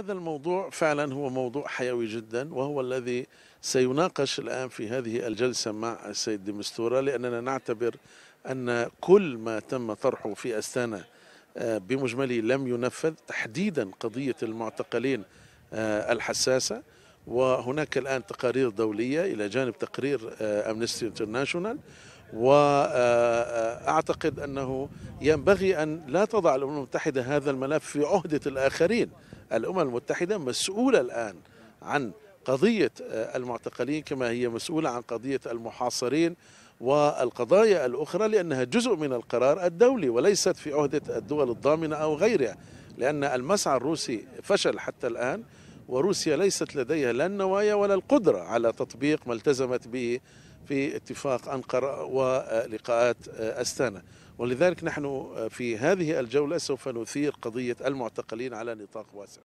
هذا الموضوع فعلا هو موضوع حيوي جدا وهو الذي سيناقش الآن في هذه الجلسة مع السيد ديمستورا لأننا نعتبر أن كل ما تم طرحه في أستانا آه، بمجمله لم ينفذ تحديدا قضية المعتقلين آه، الحساسة وهناك الآن تقارير دولية إلى جانب تقرير أمنستي آه، انترناشونال واعتقد انه ينبغي ان لا تضع الامم المتحده هذا الملف في عهده الاخرين الامم المتحده مسؤوله الان عن قضيه آه، المعتقلين كما هي مسؤوله عن قضيه المحاصرين والقضايا الاخرى لانها جزء من القرار الدولي وليست في عهده الدول الضامنه او غيرها لان المسعى الروسي فشل حتى الان وروسيا ليست لديها لا النوايا ولا القدرة على تطبيق ما التزمت به في اتفاق أنقرة ولقاءات آه، أستانا ولذلك نحن آه، في هذه الجولة سوف نثير قضية المعتقلين على نطاق واسع